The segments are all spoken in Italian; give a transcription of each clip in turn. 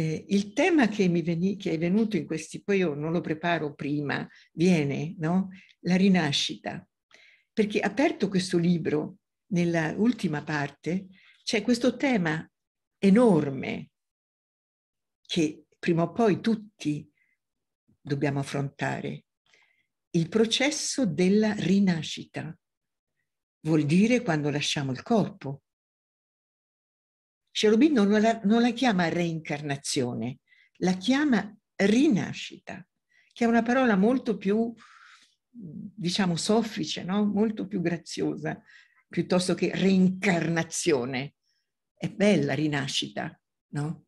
Eh, il tema che mi veni, che è venuto in questi, poi io non lo preparo prima, viene, no? La rinascita. Perché aperto questo libro, nella ultima parte, c'è questo tema enorme che prima o poi tutti dobbiamo affrontare. Il processo della rinascita vuol dire quando lasciamo il corpo, Cherubino non la, non la chiama reincarnazione, la chiama rinascita, che è una parola molto più, diciamo, soffice, no? molto più graziosa, piuttosto che reincarnazione. È bella rinascita, no?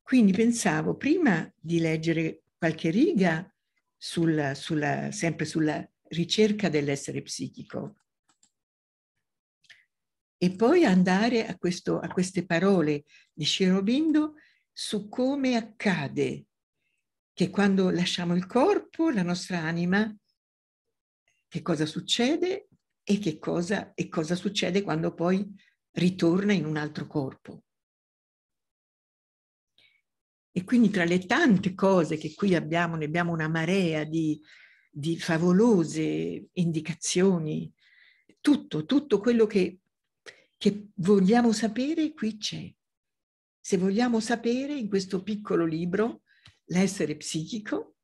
Quindi pensavo, prima di leggere qualche riga sulla, sulla, sempre sulla ricerca dell'essere psichico, e poi andare a, questo, a queste parole di Shirobindo su come accade che quando lasciamo il corpo, la nostra anima, che cosa succede e che cosa, e cosa succede quando poi ritorna in un altro corpo. E quindi tra le tante cose che qui abbiamo, ne abbiamo una marea di, di favolose indicazioni, tutto, tutto quello che che vogliamo sapere qui c'è. Se vogliamo sapere in questo piccolo libro l'essere psichico,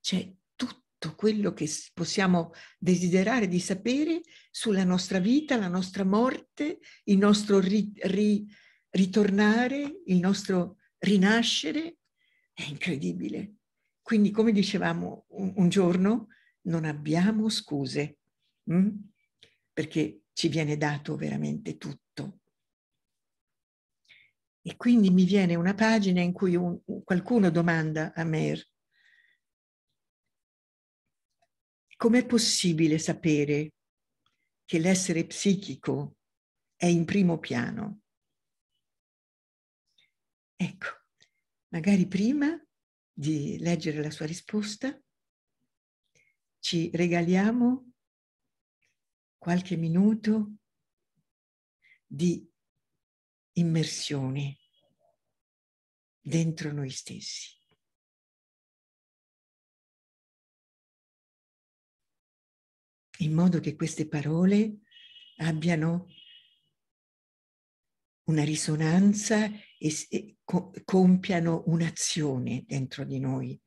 c'è tutto quello che possiamo desiderare di sapere sulla nostra vita, la nostra morte, il nostro ri, ri, ritornare, il nostro rinascere. È incredibile. Quindi, come dicevamo un, un giorno, non abbiamo scuse, mh? Mm? perché ci viene dato veramente tutto. E quindi mi viene una pagina in cui un, qualcuno domanda a Mer, com'è possibile sapere che l'essere psichico è in primo piano? Ecco, magari prima di leggere la sua risposta, ci regaliamo qualche minuto di immersione dentro noi stessi. In modo che queste parole abbiano una risonanza e, compiano un'azione dentro di noi,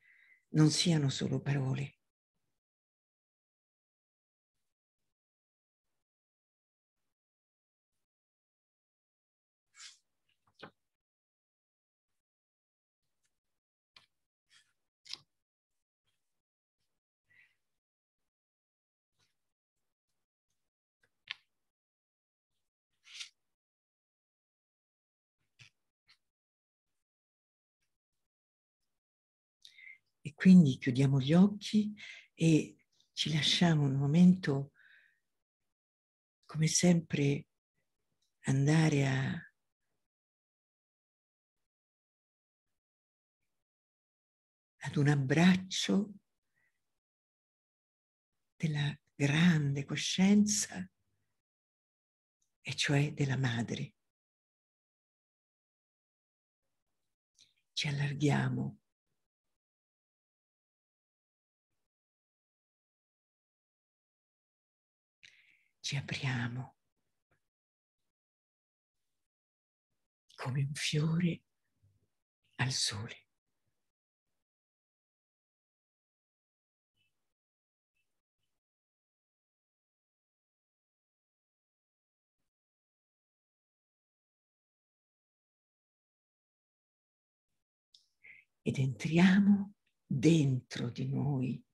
non siano solo parole. E quindi chiudiamo gli occhi e ci lasciamo un momento, come sempre, andare a ad un abbraccio della grande coscienza, e cioè della madre. Ci allarghiamo ci apriamo come un fiore al sole. Ed entriamo dentro di noi,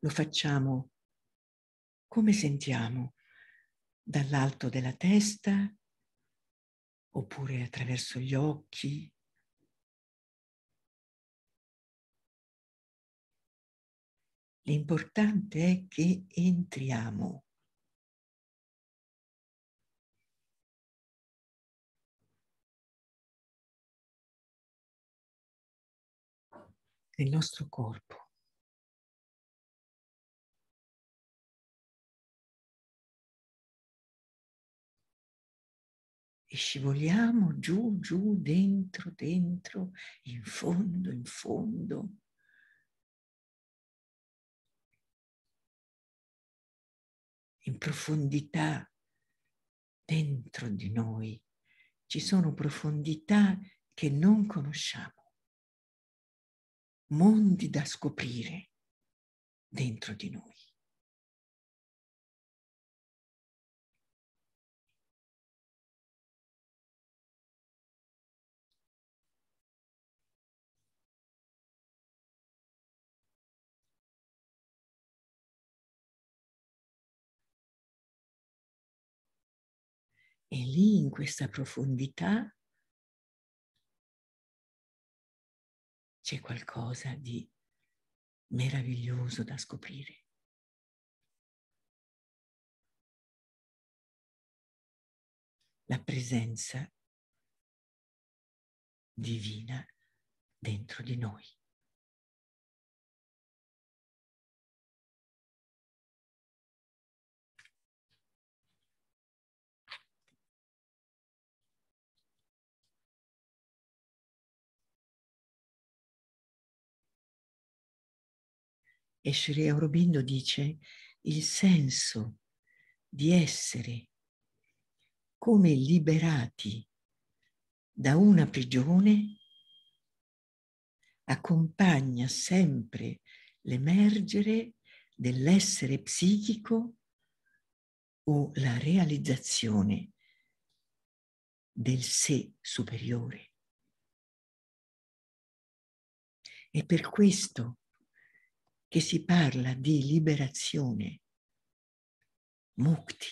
lo facciamo come sentiamo dall'alto della testa oppure attraverso gli occhi. L'importante è che entriamo. nel nostro corpo. e scivoliamo giù, giù, dentro, dentro, in fondo, in fondo. In profondità, dentro di noi, ci sono profondità che non conosciamo, mondi da scoprire dentro di noi. E lì, in questa profondità, c'è qualcosa di meraviglioso da scoprire. La presenza divina dentro di noi. E Sri Aurobindo dice il senso di essere come liberati da una prigione accompagna sempre l'emergere dell'essere psichico o la realizzazione del sé superiore. E per questo che si parla di liberazione, mukti,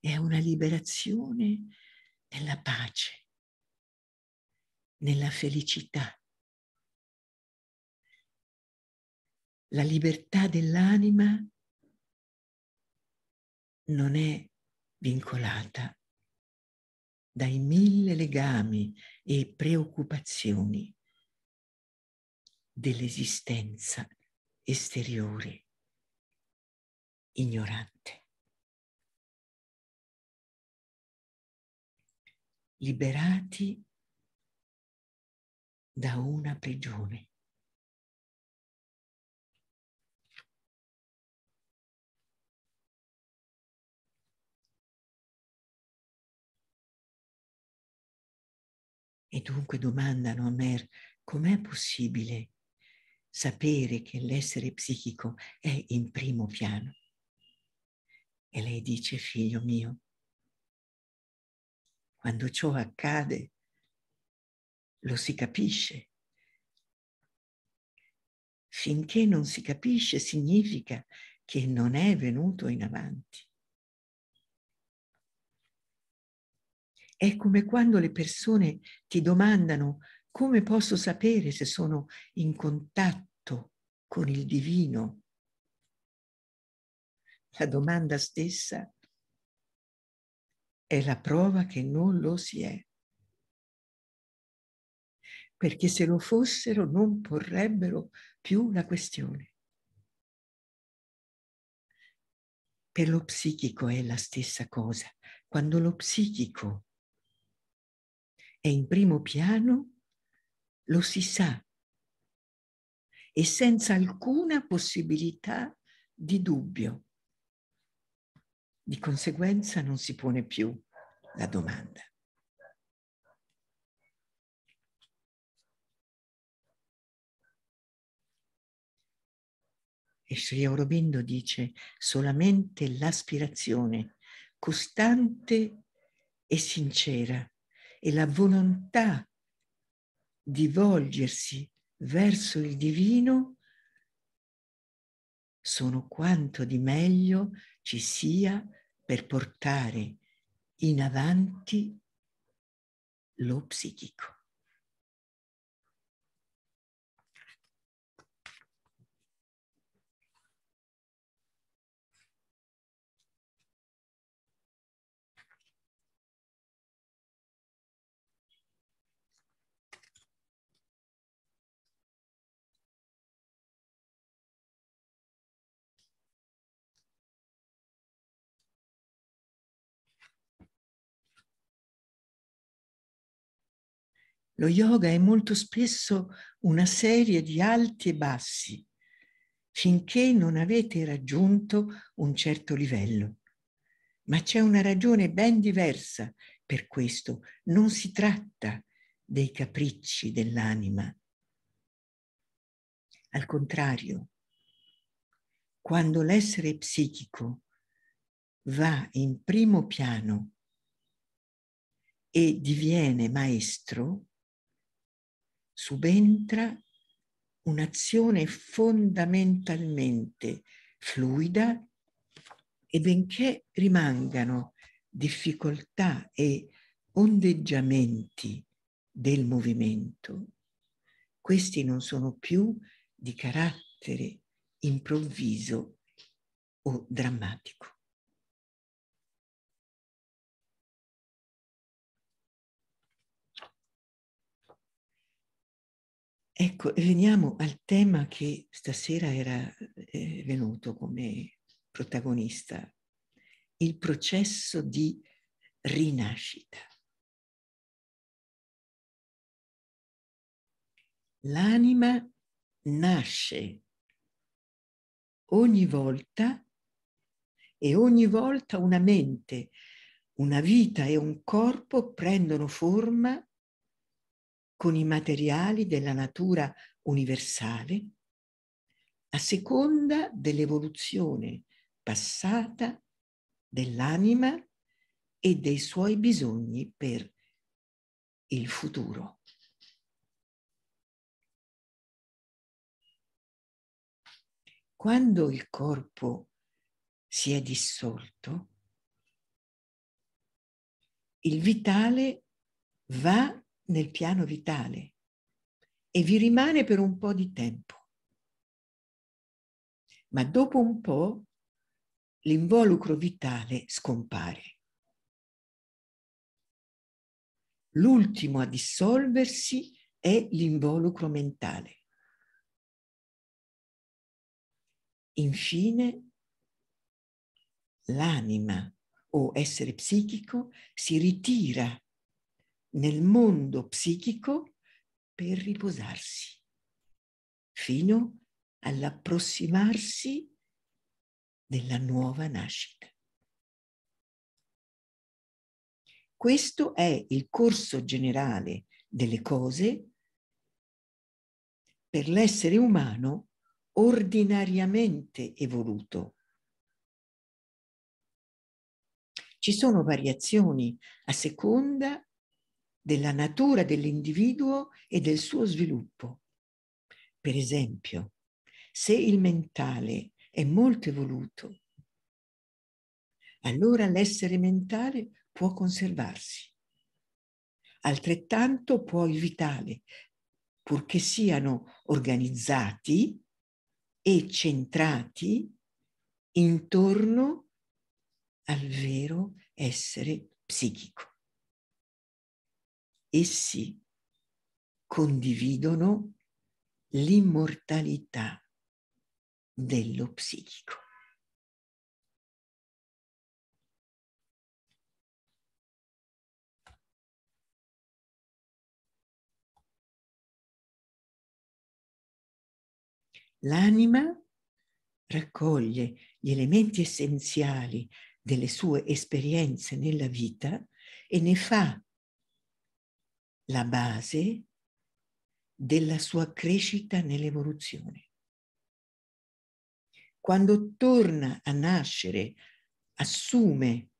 è una liberazione nella pace, nella felicità. La libertà dell'anima non è vincolata dai mille legami e preoccupazioni dell'esistenza esteriore, ignorante. Liberati da una prigione. E dunque domandano a Mer com'è possibile sapere che l'essere psichico è in primo piano. E lei dice, figlio mio, quando ciò accade, lo si capisce. Finché non si capisce significa che non è venuto in avanti. È come quando le persone ti domandano come posso sapere se sono in contatto con il divino. La domanda stessa è la prova che non lo si è. Perché se lo fossero non porrebbero più la questione. Per lo psichico è la stessa cosa. Quando lo psichico è in primo piano, lo si sa e senza alcuna possibilità di dubbio. Di conseguenza non si pone più la domanda. E Sri Aurobindo dice solamente l'aspirazione costante e sincera e la volontà di volgersi verso il divino sono quanto di meglio ci sia per portare in avanti lo psichico. Lo yoga è molto spesso una serie di alti e bassi, finché non avete raggiunto un certo livello. Ma c'è una ragione ben diversa per questo. Non si tratta dei capricci dell'anima. Al contrario, quando l'essere psichico va in primo piano e diviene maestro, subentra un'azione fondamentalmente fluida e benché rimangano difficoltà e ondeggiamenti del movimento, questi non sono più di carattere improvviso o drammatico. Ecco, veniamo al tema che stasera era eh, venuto come protagonista, il processo di rinascita. L'anima nasce ogni volta e ogni volta una mente, una vita e un corpo prendono forma con i materiali della natura universale a seconda dell'evoluzione passata dell'anima e dei suoi bisogni per il futuro. Quando il corpo si è dissolto, il vitale va nel piano vitale e vi rimane per un po' di tempo. Ma dopo un po' l'involucro vitale scompare. L'ultimo a dissolversi è l'involucro mentale. Infine, l'anima o essere psichico si ritira nel mondo psichico per riposarsi, fino all'approssimarsi della nuova nascita. Questo è il corso generale delle cose per l'essere umano ordinariamente evoluto. Ci sono variazioni a seconda della natura dell'individuo e del suo sviluppo. Per esempio, se il mentale è molto evoluto, allora l'essere mentale può conservarsi. Altrettanto può il vitale, purché siano organizzati e centrati intorno al vero essere psichico essi condividono l'immortalità dello psichico. L'anima raccoglie gli elementi essenziali delle sue esperienze nella vita e ne fa la base della sua crescita nell'evoluzione. Quando torna a nascere, assume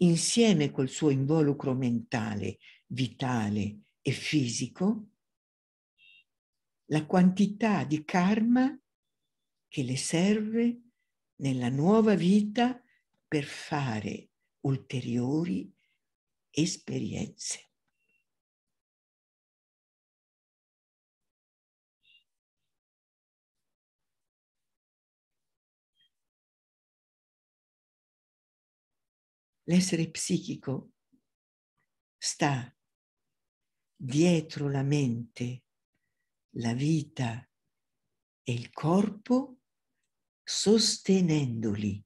insieme col suo involucro mentale, vitale e fisico la quantità di karma che le serve nella nuova vita per fare ulteriori esperienze. l'essere psichico sta dietro la mente, la vita e il corpo sostenendoli.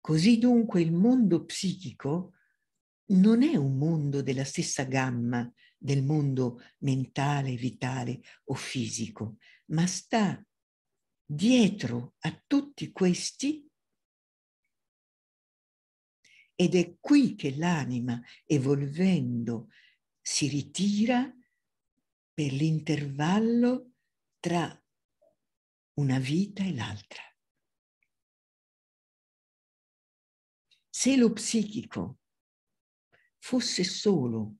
Così dunque il mondo psichico non è un mondo della stessa gamma del mondo mentale, vitale o fisico, ma sta dietro a tutti questi ed è qui che l'anima, evolvendo, si ritira per l'intervallo tra una vita e l'altra. Se lo psichico fosse solo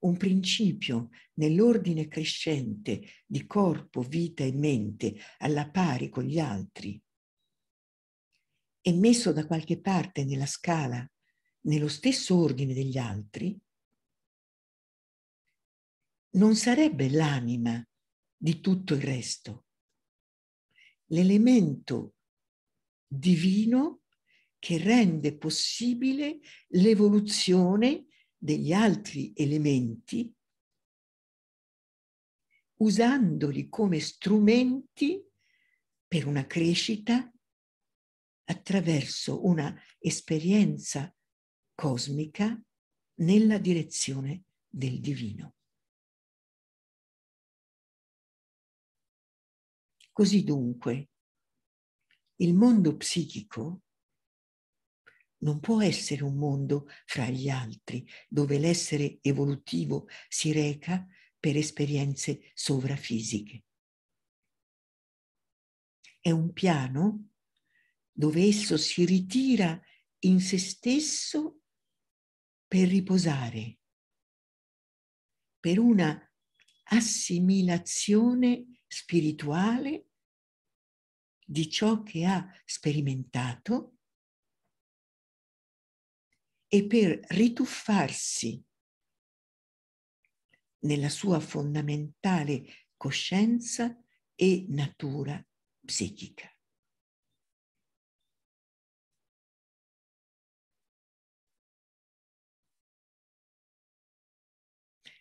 un principio nell'ordine crescente di corpo, vita e mente alla pari con gli altri, e messo da qualche parte nella scala, nello stesso ordine degli altri, non sarebbe l'anima di tutto il resto, l'elemento divino che rende possibile l'evoluzione degli altri elementi usandoli come strumenti per una crescita attraverso una esperienza cosmica nella direzione del divino. Così dunque, il mondo psichico non può essere un mondo fra gli altri dove l'essere evolutivo si reca per esperienze sovrafisiche. È un piano dove esso si ritira in se stesso per riposare, per una assimilazione spirituale di ciò che ha sperimentato e per rituffarsi nella sua fondamentale coscienza e natura psichica.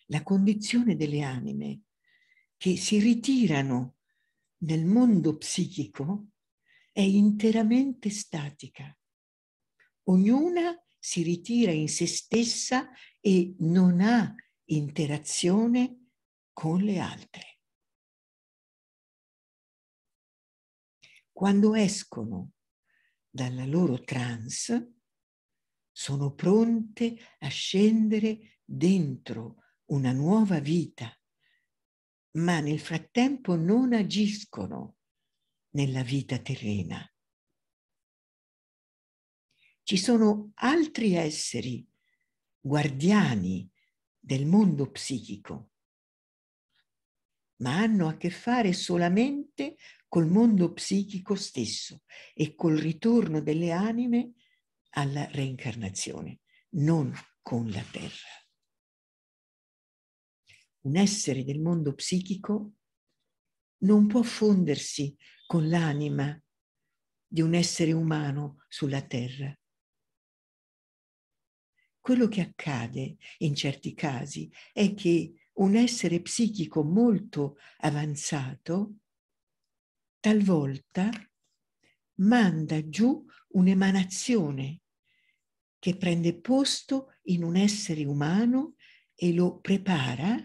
la condizione delle anime che si ritirano nel mondo psichico è interamente statica. Ognuna si ritira in se stessa e non ha interazione con le altre. Quando escono dalla loro trance, sono pronte a scendere dentro una nuova vita, ma nel frattempo non agiscono nella vita terrena. Ci sono altri esseri guardiani del mondo psichico, ma hanno a che fare solamente col mondo psichico stesso e col ritorno delle anime alla reincarnazione, non con la terra un essere del mondo psichico non può fondersi con l'anima di un essere umano sulla terra. Quello che accade in certi casi è che un essere psichico molto avanzato talvolta manda giù un'emanazione che prende posto in un essere umano e lo prepara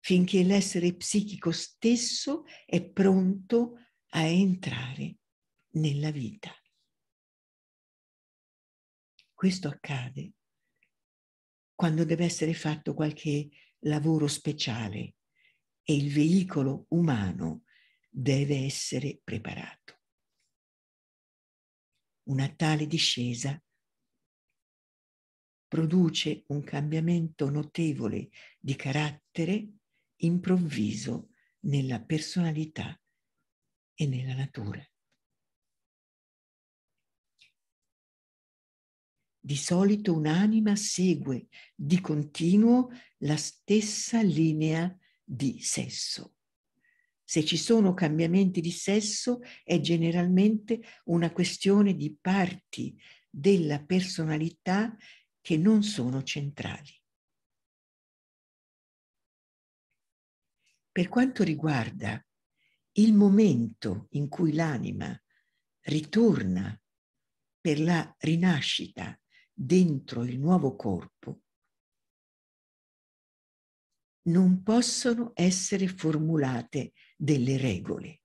finché l'essere psichico stesso è pronto a entrare nella vita. Questo accade quando deve essere fatto qualche lavoro speciale e il veicolo umano deve essere preparato. Una tale discesa produce un cambiamento notevole di carattere improvviso nella personalità e nella natura. Di solito un'anima segue di continuo la stessa linea di sesso. Se ci sono cambiamenti di sesso è generalmente una questione di parti della personalità che non sono centrali. per quanto riguarda il momento in cui l'anima ritorna per la rinascita dentro il nuovo corpo, non possono essere formulate delle regole,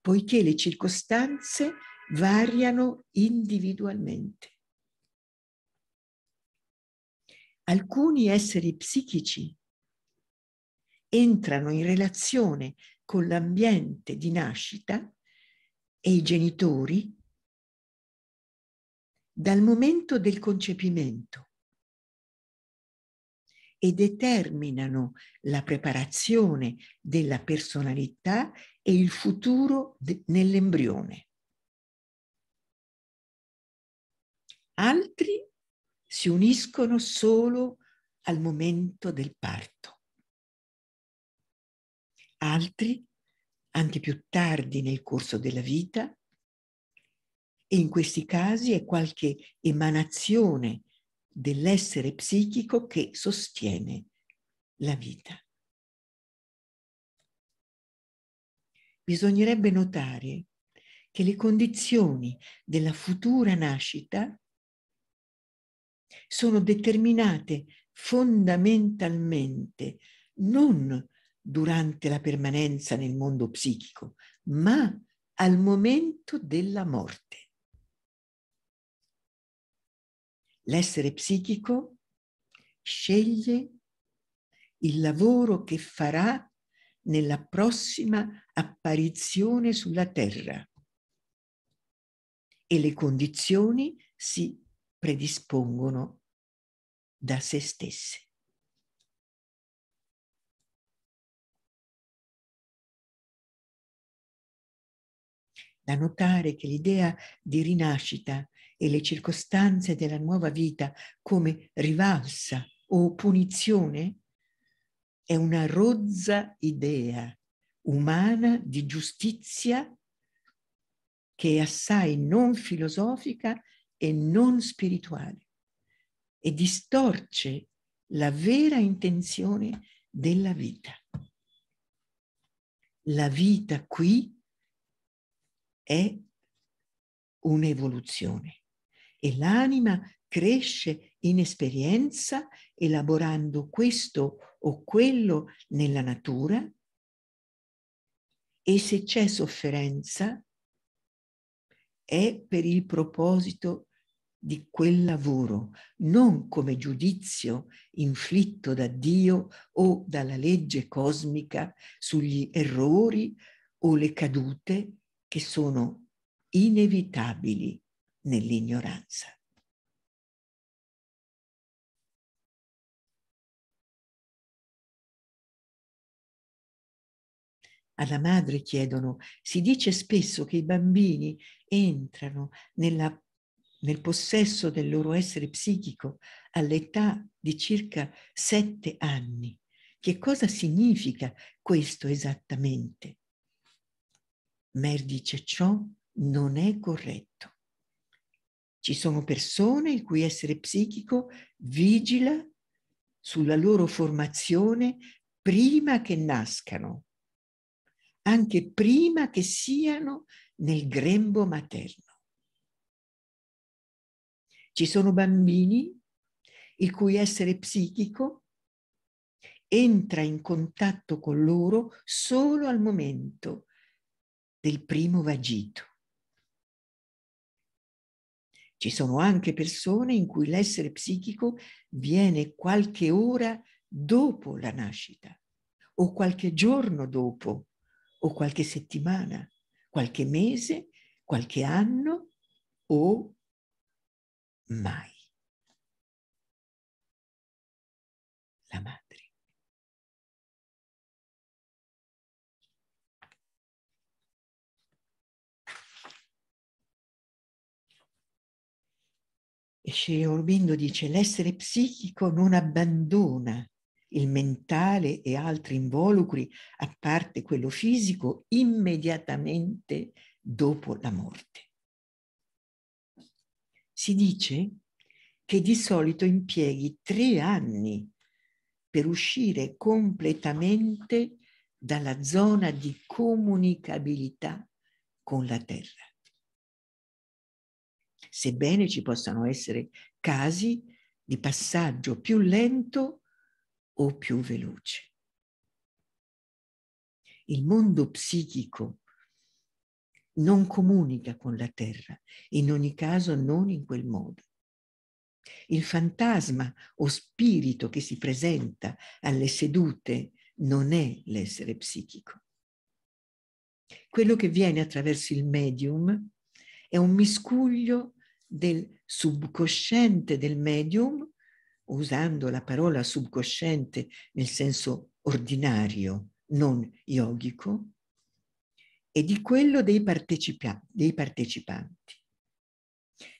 poiché le circostanze variano individualmente. Alcuni esseri psichici entrano in relazione con l'ambiente di nascita e i genitori dal momento del concepimento e determinano la preparazione della personalità e il futuro nell'embrione. Altri si uniscono solo al momento del parto altri anche più tardi nel corso della vita e in questi casi è qualche emanazione dell'essere psichico che sostiene la vita. Bisognerebbe notare che le condizioni della futura nascita sono determinate fondamentalmente non durante la permanenza nel mondo psichico, ma al momento della morte. L'essere psichico sceglie il lavoro che farà nella prossima apparizione sulla terra e le condizioni si predispongono da se stesse. da notare che l'idea di rinascita e le circostanze della nuova vita come rivalsa o punizione è una rozza idea umana di giustizia che è assai non filosofica e non spirituale e distorce la vera intenzione della vita. La vita qui è un'evoluzione e l'anima cresce in esperienza elaborando questo o quello nella natura e se c'è sofferenza è per il proposito di quel lavoro, non come giudizio inflitto da Dio o dalla legge cosmica sugli errori o le cadute che sono inevitabili nell'ignoranza. alla madre chiedono, si dice spesso che i bambini entrano nella, nel possesso del loro essere psichico all'età di circa sette anni. Che cosa significa questo esattamente? Mer dice ciò non è corretto. Ci sono persone il cui essere psichico vigila sulla loro formazione prima che nascano, anche prima che siano nel grembo materno. Ci sono bambini il cui essere psichico entra in contatto con loro solo al momento del primo vagito. Ci sono anche persone in cui l'essere psichico viene qualche ora dopo la nascita, o qualche giorno dopo, o qualche settimana, qualche mese, qualche anno, o mai. La madre. E Sri Aurobindo dice l'essere psichico non abbandona il mentale e altri involucri, a parte quello fisico, immediatamente dopo la morte. Si dice che di solito impieghi tre anni per uscire completamente dalla zona di comunicabilità con la Terra sebbene ci possano essere casi di passaggio più lento o più veloce. Il mondo psichico non comunica con la terra, in ogni caso non in quel modo. Il fantasma o spirito che si presenta alle sedute non è l'essere psichico. Quello che viene attraverso il medium è un miscuglio del subcosciente del medium, usando la parola subcosciente nel senso ordinario, non yogico, e di quello dei, partecipa- dei partecipanti,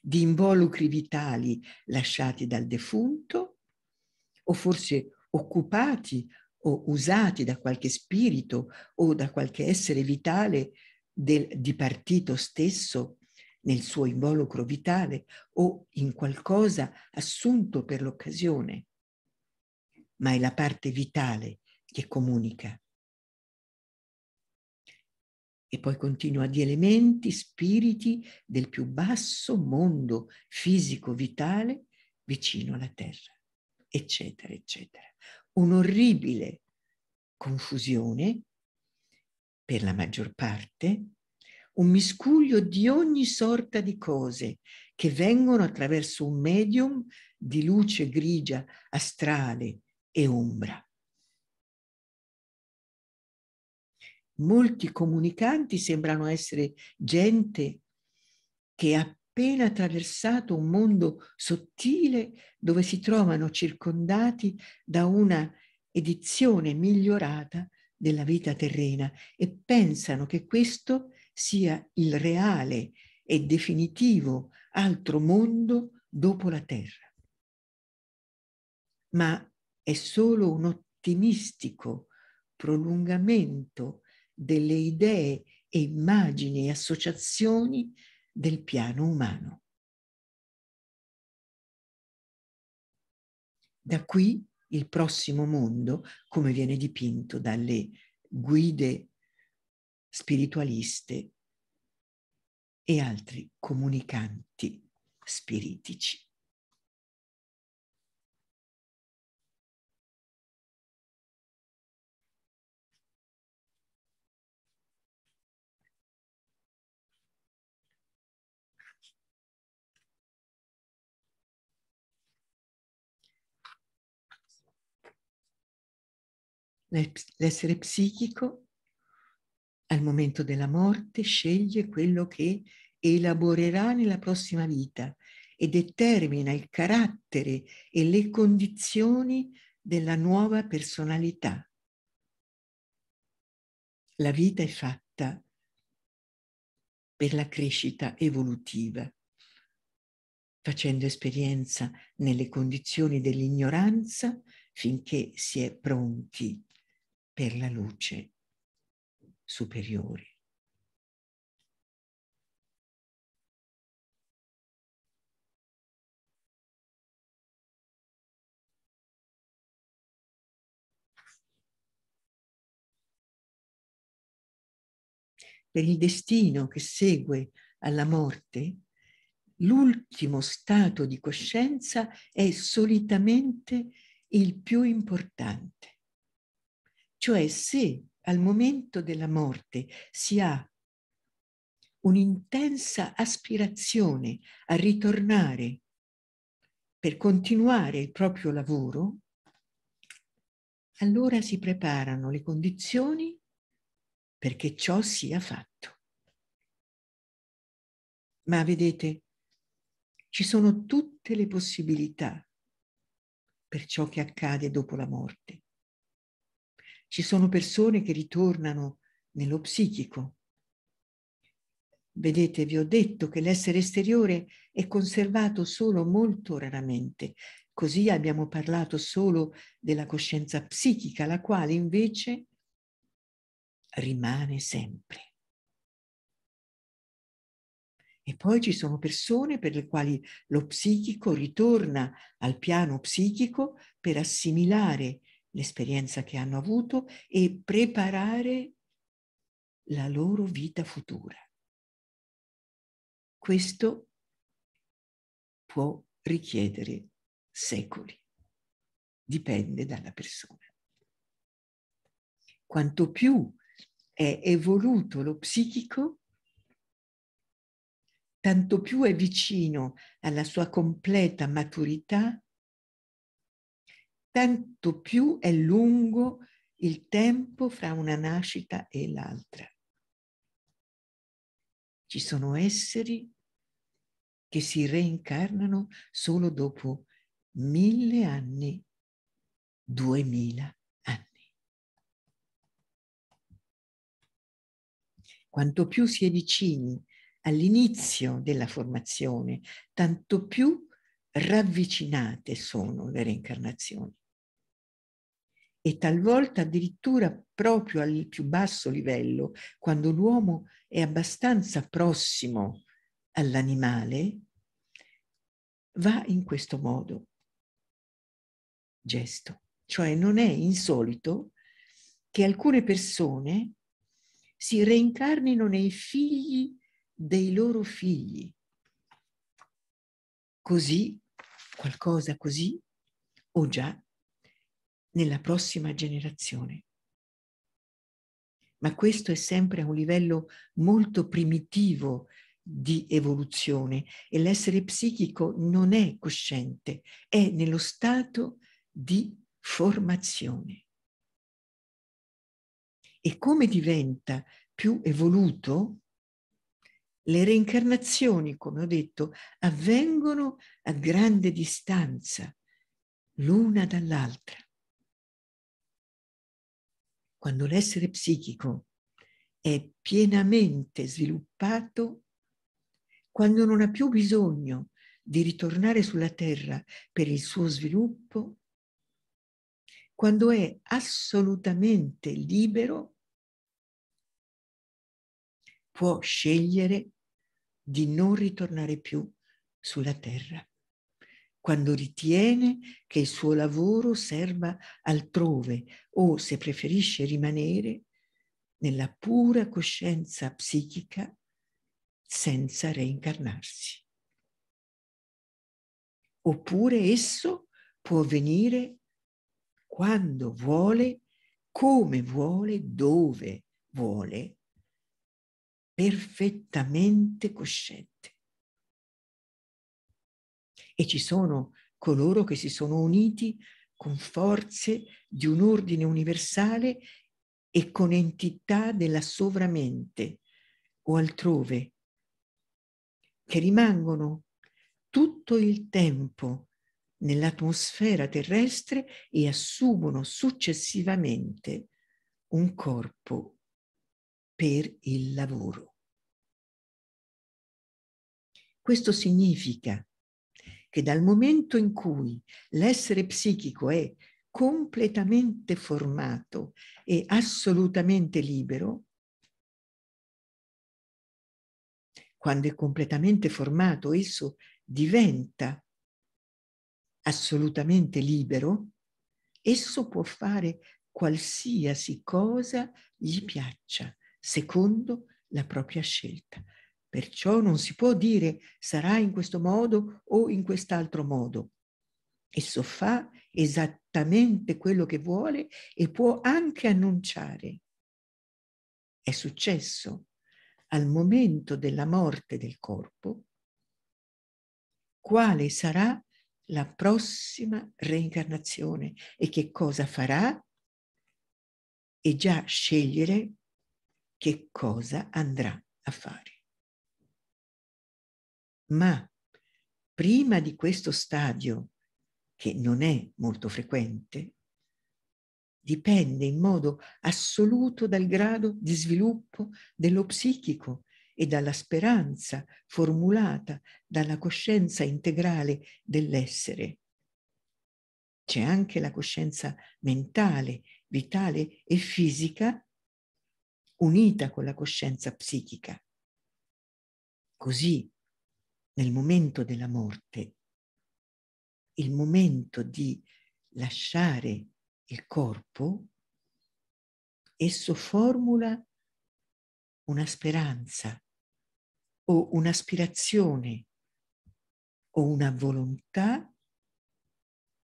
di involucri vitali lasciati dal defunto o forse occupati o usati da qualche spirito o da qualche essere vitale del dipartito stesso nel suo involucro vitale o in qualcosa assunto per l'occasione, ma è la parte vitale che comunica. E poi continua di elementi, spiriti del più basso mondo fisico-vitale vicino alla Terra, eccetera, eccetera. Un'orribile confusione per la maggior parte un miscuglio di ogni sorta di cose che vengono attraverso un medium di luce grigia, astrale e ombra. Molti comunicanti sembrano essere gente che ha appena attraversato un mondo sottile dove si trovano circondati da una edizione migliorata della vita terrena e pensano che questo sia il reale e definitivo altro mondo dopo la Terra. Ma è solo un ottimistico prolungamento delle idee e immagini e associazioni del piano umano. Da qui il prossimo mondo, come viene dipinto dalle guide spiritualiste e altri comunicanti spiritici. L'essere psichico al momento della morte sceglie quello che elaborerà nella prossima vita e determina il carattere e le condizioni della nuova personalità. La vita è fatta per la crescita evolutiva, facendo esperienza nelle condizioni dell'ignoranza finché si è pronti per la luce superiori. Per il destino che segue alla morte, l'ultimo stato di coscienza è solitamente il più importante. Cioè se al momento della morte si ha un'intensa aspirazione a ritornare per continuare il proprio lavoro, allora si preparano le condizioni perché ciò sia fatto. Ma vedete, ci sono tutte le possibilità per ciò che accade dopo la morte. Ci sono persone che ritornano nello psichico. Vedete, vi ho detto che l'essere esteriore è conservato solo molto raramente. Così abbiamo parlato solo della coscienza psichica, la quale invece rimane sempre. E poi ci sono persone per le quali lo psichico ritorna al piano psichico per assimilare l'esperienza che hanno avuto e preparare la loro vita futura. Questo può richiedere secoli, dipende dalla persona. Quanto più è evoluto lo psichico, tanto più è vicino alla sua completa maturità tanto più è lungo il tempo fra una nascita e l'altra. Ci sono esseri che si reincarnano solo dopo mille anni, duemila anni. Quanto più si è vicini all'inizio della formazione, tanto più ravvicinate sono le reincarnazioni e talvolta addirittura proprio al più basso livello, quando l'uomo è abbastanza prossimo all'animale, va in questo modo, gesto. Cioè non è insolito che alcune persone si reincarnino nei figli dei loro figli. Così, qualcosa così, o già nella prossima generazione. Ma questo è sempre a un livello molto primitivo di evoluzione e l'essere psichico non è cosciente, è nello stato di formazione. E come diventa più evoluto, le reincarnazioni, come ho detto, avvengono a grande distanza l'una dall'altra quando l'essere psichico è pienamente sviluppato, quando non ha più bisogno di ritornare sulla Terra per il suo sviluppo, quando è assolutamente libero, può scegliere di non ritornare più sulla Terra quando ritiene che il suo lavoro serva altrove o, se preferisce rimanere, nella pura coscienza psichica senza reincarnarsi. Oppure esso può venire quando vuole, come vuole, dove vuole, perfettamente cosciente e ci sono coloro che si sono uniti con forze di un ordine universale e con entità della sovramente o altrove, che rimangono tutto il tempo nell'atmosfera terrestre e assumono successivamente un corpo per il lavoro. Questo significa che dal momento in cui l'essere psichico è completamente formato e assolutamente libero, quando è completamente formato, esso diventa assolutamente libero, esso può fare qualsiasi cosa gli piaccia, secondo la propria scelta. Perciò non si può dire sarà in questo modo o in quest'altro modo. Esso fa esattamente quello che vuole e può anche annunciare. È successo al momento della morte del corpo quale sarà la prossima reincarnazione e che cosa farà e già scegliere che cosa andrà a fare ma prima di questo stadio, che non è molto frequente, dipende in modo assoluto dal grado di sviluppo dello psichico e dalla speranza formulata dalla coscienza integrale dell'essere. C'è anche la coscienza mentale, vitale e fisica unita con la coscienza psichica. Così nel momento della morte, il momento di lasciare il corpo, esso formula una speranza o un'aspirazione o una volontà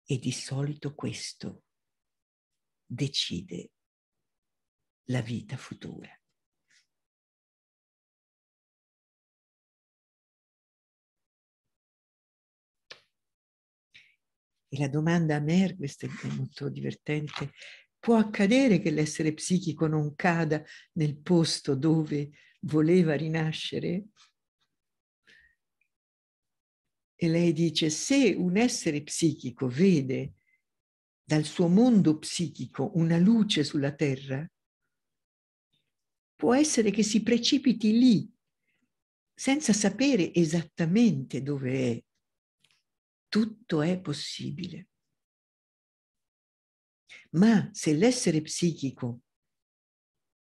e di solito questo decide la vita futura. E la domanda a Mer, questa è molto divertente, può accadere che l'essere psichico non cada nel posto dove voleva rinascere? E lei dice, se un essere psichico vede dal suo mondo psichico una luce sulla terra, può essere che si precipiti lì senza sapere esattamente dove è, tutto è possibile. Ma se l'essere psichico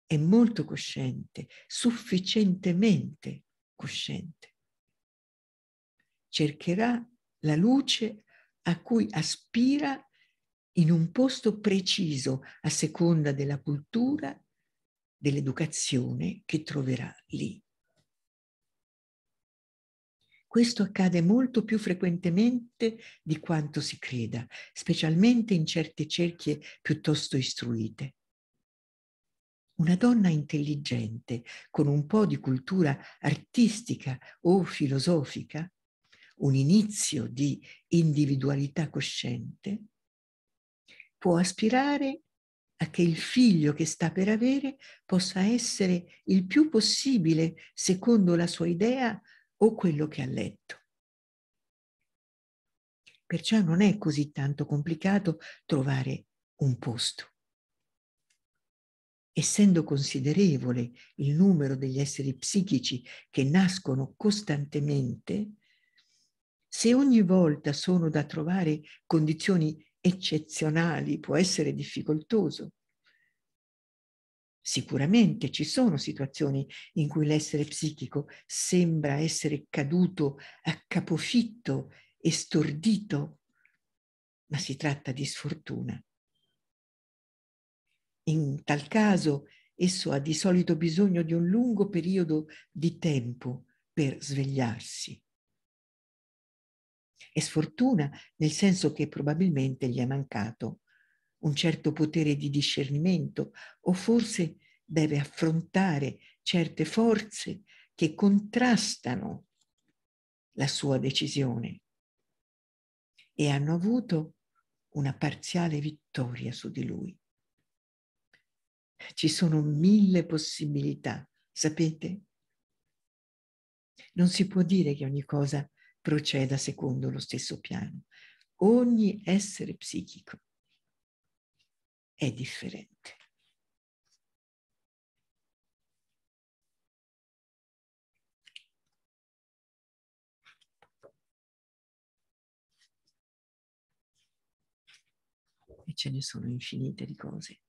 è molto cosciente, sufficientemente cosciente, cercherà la luce a cui aspira in un posto preciso a seconda della cultura, dell'educazione che troverà lì. Questo accade molto più frequentemente di quanto si creda, specialmente in certe cerchie piuttosto istruite. Una donna intelligente, con un po' di cultura artistica o filosofica, un inizio di individualità cosciente, può aspirare a che il figlio che sta per avere possa essere il più possibile, secondo la sua idea, o quello che ha letto. Perciò non è così tanto complicato trovare un posto. Essendo considerevole il numero degli esseri psichici che nascono costantemente, se ogni volta sono da trovare condizioni eccezionali può essere difficoltoso, Sicuramente ci sono situazioni in cui l'essere psichico sembra essere caduto a capofitto e stordito, ma si tratta di sfortuna. In tal caso esso ha di solito bisogno di un lungo periodo di tempo per svegliarsi. È sfortuna nel senso che probabilmente gli è mancato un certo potere di discernimento o forse deve affrontare certe forze che contrastano la sua decisione e hanno avuto una parziale vittoria su di lui. Ci sono mille possibilità, sapete? Non si può dire che ogni cosa proceda secondo lo stesso piano. Ogni essere psichico è differente. E ce ne sono infinite di cose.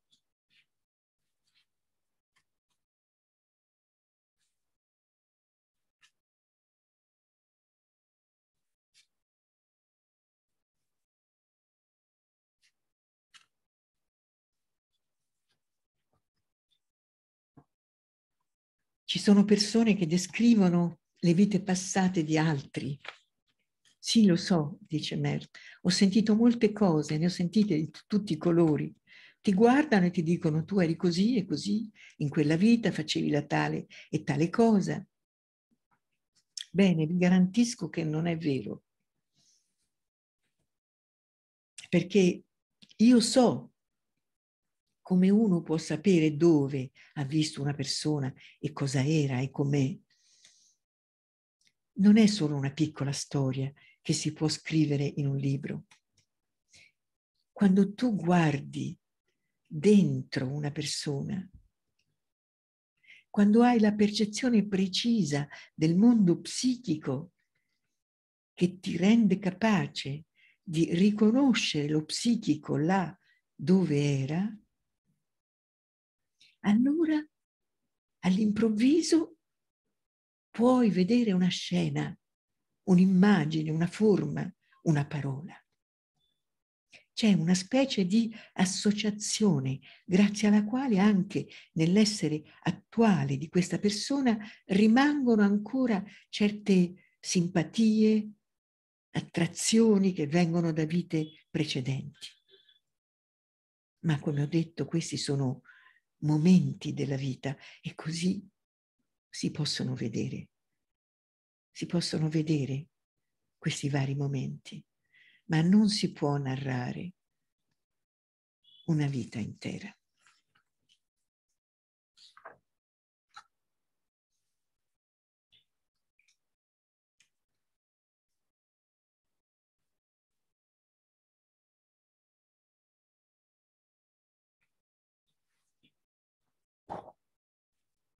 Ci sono persone che descrivono le vite passate di altri. Sì, lo so, dice Mert, ho sentito molte cose, ne ho sentite di tutti i colori. Ti guardano e ti dicono tu eri così e così, in quella vita facevi la tale e tale cosa. Bene, vi garantisco che non è vero. Perché io so come uno può sapere dove ha visto una persona e cosa era e com'è. Non è solo una piccola storia che si può scrivere in un libro. Quando tu guardi dentro una persona, quando hai la percezione precisa del mondo psichico che ti rende capace di riconoscere lo psichico là dove era, allora all'improvviso puoi vedere una scena, un'immagine, una forma, una parola. C'è una specie di associazione grazie alla quale anche nell'essere attuale di questa persona rimangono ancora certe simpatie, attrazioni che vengono da vite precedenti. Ma come ho detto, questi sono momenti della vita e così si possono vedere, si possono vedere questi vari momenti, ma non si può narrare una vita intera.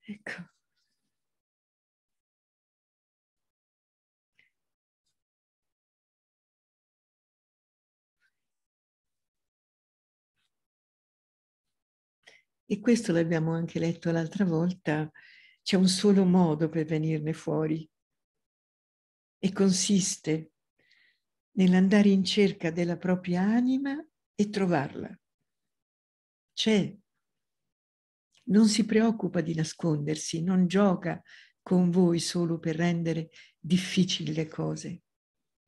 Ecco. E questo l'abbiamo anche letto l'altra volta, c'è un solo modo per venirne fuori e consiste nell'andare in cerca della propria anima e trovarla. C'è non si preoccupa di nascondersi, non gioca con voi solo per rendere difficili le cose.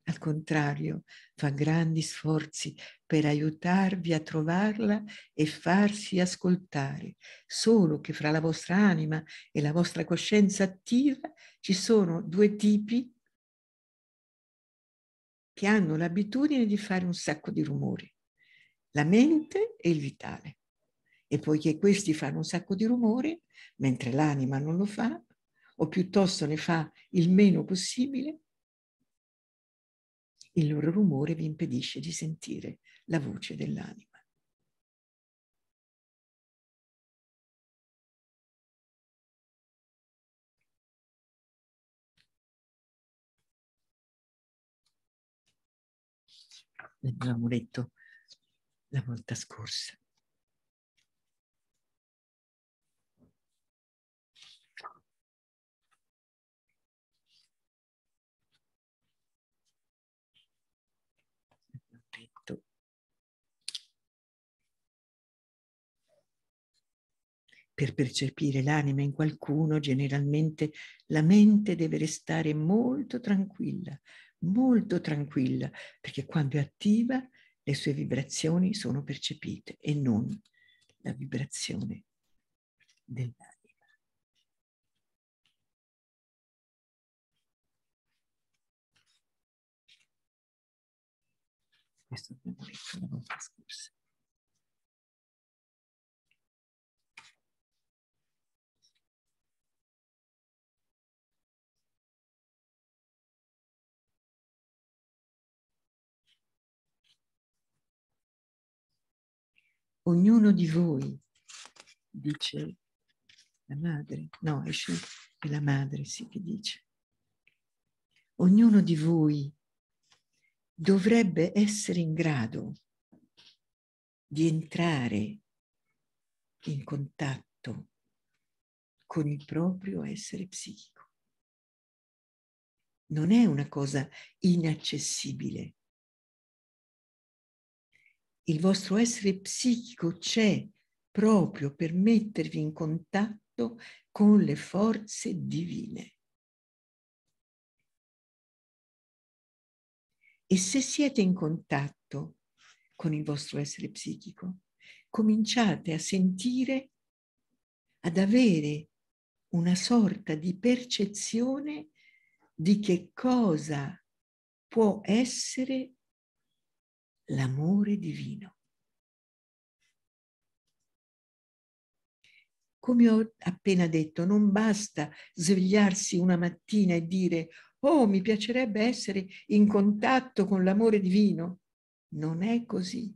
Al contrario, fa grandi sforzi per aiutarvi a trovarla e farsi ascoltare, solo che fra la vostra anima e la vostra coscienza attiva ci sono due tipi che hanno l'abitudine di fare un sacco di rumori, la mente e il vitale e poiché questi fanno un sacco di rumore, mentre l'anima non lo fa, o piuttosto ne fa il meno possibile, il loro rumore vi impedisce di sentire la voce dell'anima. L'abbiamo letto la volta scorsa. Per percepire l'anima in qualcuno, generalmente la mente deve restare molto tranquilla, molto tranquilla, perché quando è attiva le sue vibrazioni sono percepite e non la vibrazione dell'anima. questo abbiamo detto la volta scorsa. ognuno di voi, dice la madre, no, è la madre, sì, che dice, ognuno di voi dovrebbe essere in grado di entrare in contatto con il proprio essere psichico. Non è una cosa inaccessibile, il vostro essere psichico c'è proprio per mettervi in contatto con le forze divine. E se siete in contatto con il vostro essere psichico, cominciate a sentire, ad avere una sorta di percezione di che cosa può essere l'amore divino. Come ho appena detto, non basta svegliarsi una mattina e dire oh, mi piacerebbe essere in contatto con l'amore divino. Non è così.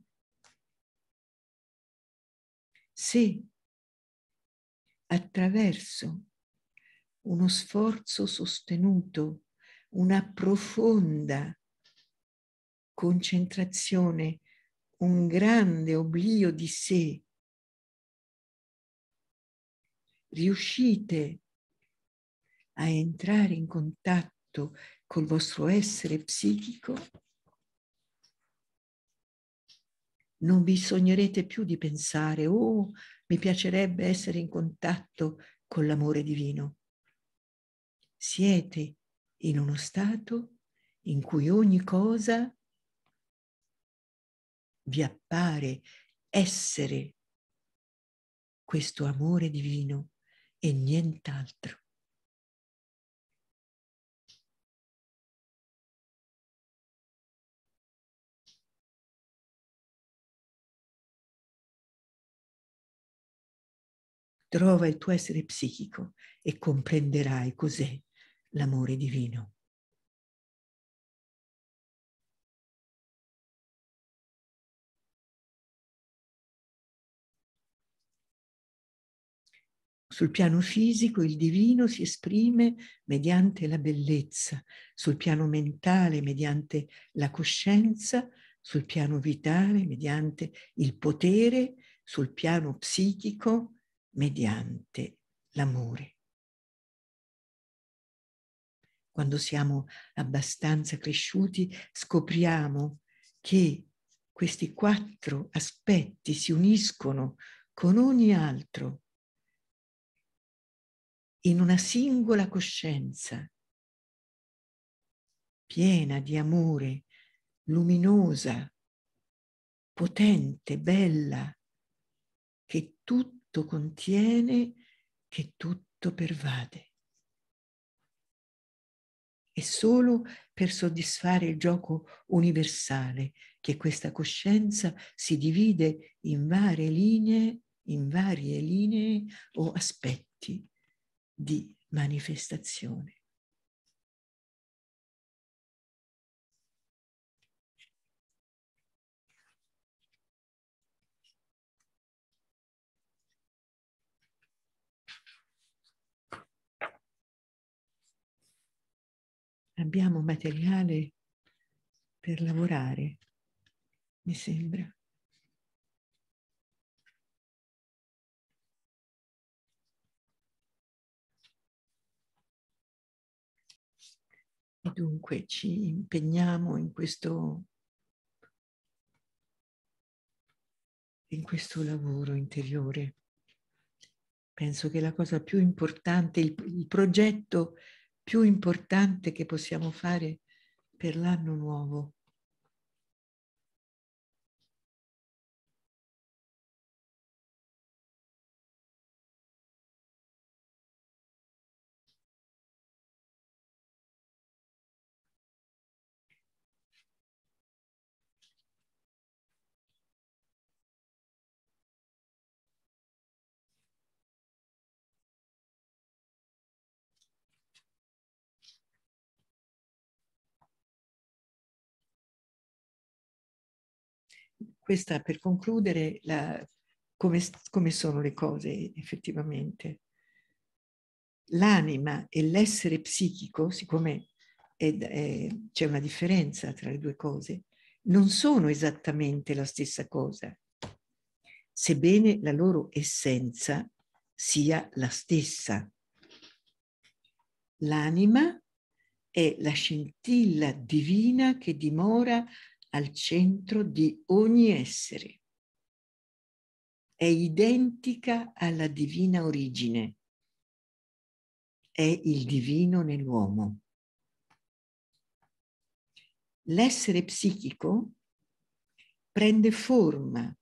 Se attraverso uno sforzo sostenuto, una profonda concentrazione, un grande oblio di sé, riuscite a entrare in contatto col vostro essere psichico, non vi sognerete più di pensare, oh, mi piacerebbe essere in contatto con l'amore divino. Siete in uno stato in cui ogni cosa vi appare essere questo amore divino e nient'altro. Trova il tuo essere psichico e comprenderai cos'è l'amore divino. Sul piano fisico il divino si esprime mediante la bellezza, sul piano mentale mediante la coscienza, sul piano vitale mediante il potere, sul piano psichico mediante l'amore. Quando siamo abbastanza cresciuti scopriamo che questi quattro aspetti si uniscono con ogni altro in una singola coscienza, piena di amore, luminosa, potente, bella, che tutto contiene, che tutto pervade. E solo per soddisfare il gioco universale che questa coscienza si divide in varie linee, in varie linee o aspetti di manifestazione. Abbiamo materiale per lavorare, mi sembra. E dunque ci impegniamo in questo, in questo lavoro interiore. Penso che la cosa più importante, il, il progetto più importante che possiamo fare per l'anno nuovo questa per concludere la, come, come sono le cose effettivamente. L'anima e l'essere psichico, siccome c'è una differenza tra le due cose, non sono esattamente la stessa cosa, sebbene la loro essenza sia la stessa. L'anima è la scintilla divina che dimora al centro di ogni essere. È identica alla divina origine. È il divino nell'uomo. L'essere psichico prende forma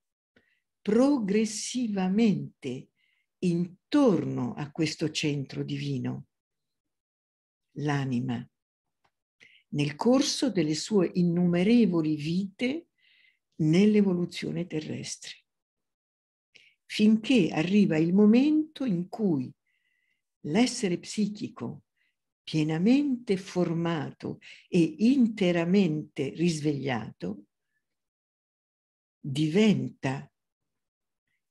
progressivamente intorno a questo centro divino, l'anima nel corso delle sue innumerevoli vite nell'evoluzione terrestre, finché arriva il momento in cui l'essere psichico pienamente formato e interamente risvegliato diventa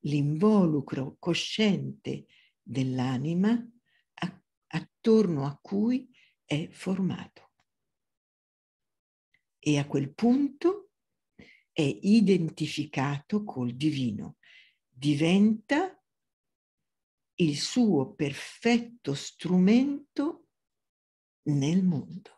l'involucro cosciente dell'anima attorno a cui è formato e a quel punto è identificato col divino, diventa il suo perfetto strumento nel mondo.